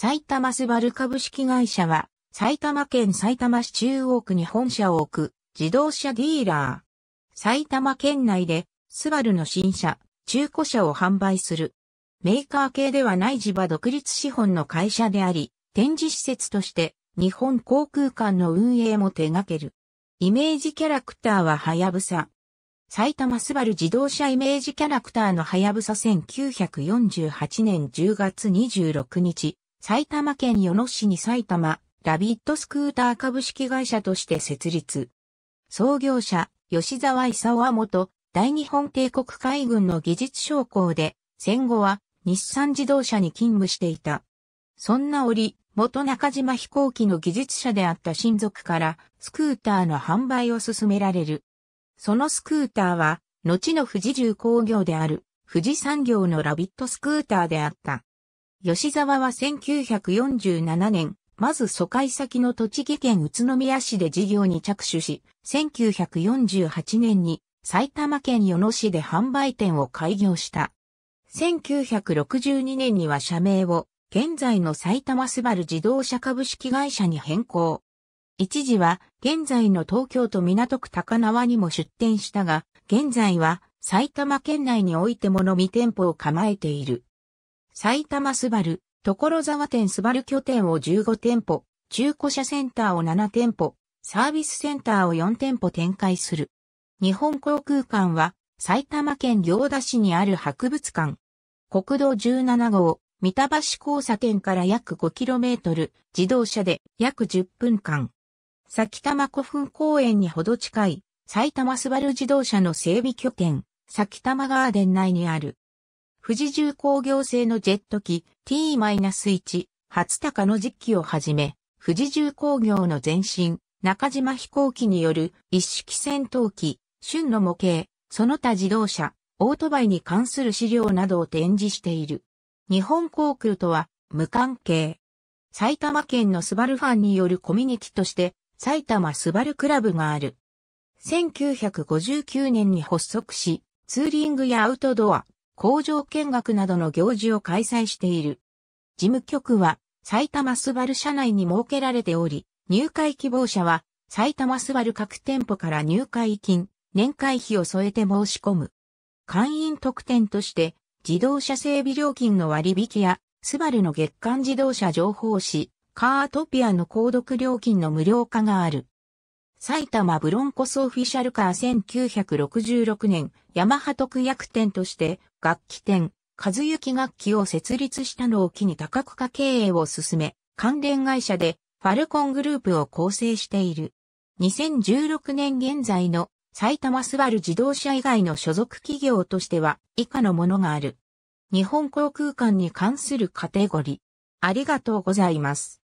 埼玉スバル株式会社は、埼玉県埼玉市中央区に本社を置く自動車ディーラー。埼玉県内で、スバルの新車、中古車を販売する。メーカー系ではない地場独立資本の会社であり、展示施設として日本航空館の運営も手掛ける。イメージキャラクターはハヤブサ。埼玉スバル自動車イメージキャラクターのハヤブサ1948年10月26日、埼玉県与野市に埼玉ラビットスクーター株式会社として設立。創業者、吉沢勲は元、大日本帝国海軍の技術将校で、戦後は日産自動車に勤務していた。そんな折、元中島飛行機の技術者であった親族からスクーターの販売を進められる。そのスクーターは、後の富士重工業である富士産業のラビットスクーターであった。吉沢は1947年、まず疎開先の栃木県宇都宮市で事業に着手し、1948年に埼玉県与野市で販売店を開業した。1962年には社名を現在の埼玉スバル自動車株式会社に変更。一時は現在の東京都港区高輪にも出店したが、現在は埼玉県内においてものみ店舗を構えている。埼玉スバル、所沢店スバル拠点を15店舗、中古車センターを7店舗、サービスセンターを4店舗展開する。日本航空館は埼玉県行田市にある博物館。国道17号、三田橋交差点から約 5km、自動車で約10分間。先玉古墳公園にほど近い、埼玉スバル自動車の整備拠点、先玉ガーデン内にある、富士重工業製のジェット機 T-1 初高の実機をはじめ、富士重工業の前身、中島飛行機による一式戦闘機、春の模型、その他自動車、オートバイに関する資料などを展示している。日本航空とは無関係。埼玉県のスバルファンによるコミュニティとして、埼玉スバルクラブがある。1959年に発足し、ツーリングやアウトドア、工場見学などの行事を開催している。事務局は埼玉スバル社内に設けられており、入会希望者は埼玉スバル各店舗から入会金、年会費を添えて申し込む。会員特典として自動車整備料金の割引やスバルの月間自動車情報誌カートピアの購読料金の無料化がある。埼玉ブロンコスオフィシャルカー1966年、ヤマハ特約店として楽器店、和幸楽器を設立したのを機に多角化経営を進め、関連会社でファルコングループを構成している。2016年現在の埼玉スバル自動車以外の所属企業としては以下のものがある。日本航空間に関するカテゴリー。ありがとうございます。